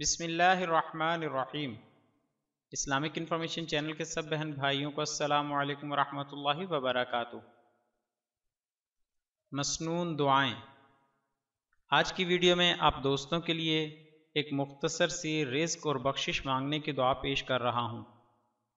बिसमीम Islamic information channel के सब बहन भाइयों को अस्सलाम वालेकुम रहमतुल्लाहि व बरकातहू मसनून दुआएं आज की वीडियो में आप दोस्तों के लिए एक मुख्तसर सी रिज्क और बख्शिश मांगने की दुआ पेश कर रहा हूं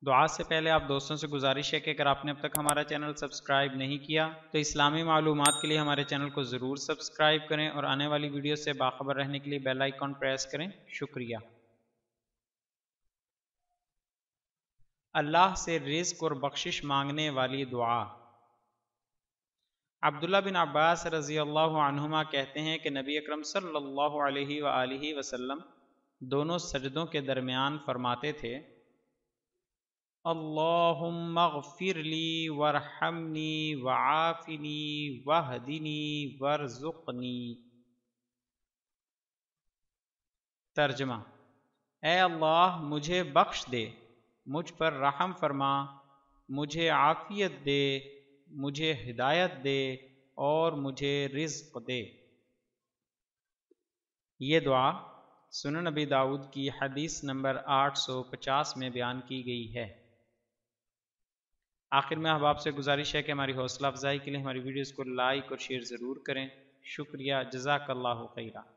तो आज से पहले आप दोस्तों से गुजारिश है कि अगर आपने अब तक हमारा चैनल सब्सक्राइब नहीं किया तो इस्लामी मालूम के लिए हमारे चैनल को ज़रूर सब्सक्राइब करें और आने वाली वीडियो से बाखबर रहने के लिए बेल आइकॉन प्रेस करें शुक्रिया अल्लाह से रिस्क और बख्शिश मांगने वाली दुआ अब्दुल्ला बिन अब्बास रज़ी अल्लाह कहते हैं कि नबी अक्रम सल्ला वसलम दोनों सजदों के दरमियान फरमाते थे अल्लाहुम अगफिरली वरहमनी वआफ़िनी वहदिनी वरज़ुक़नी तर्जमा ए अल्लाह मुझे बख्श दे मुझ पर रहम फरमा मुझे आफ़ियत दे मुझे हिदायत दे और मुझे रिज्क दे ये दुआ सुन नबी दाऊद की हदीस नंबर 850 में बयान की गई है आखिर में अब आपसे गुजारिश है कि हमारी हौसला अफजाई के लिए हमारी वीडियोज़ को लाइक और शेयर ज़रूर करें शुक्रिया जजाकल्ला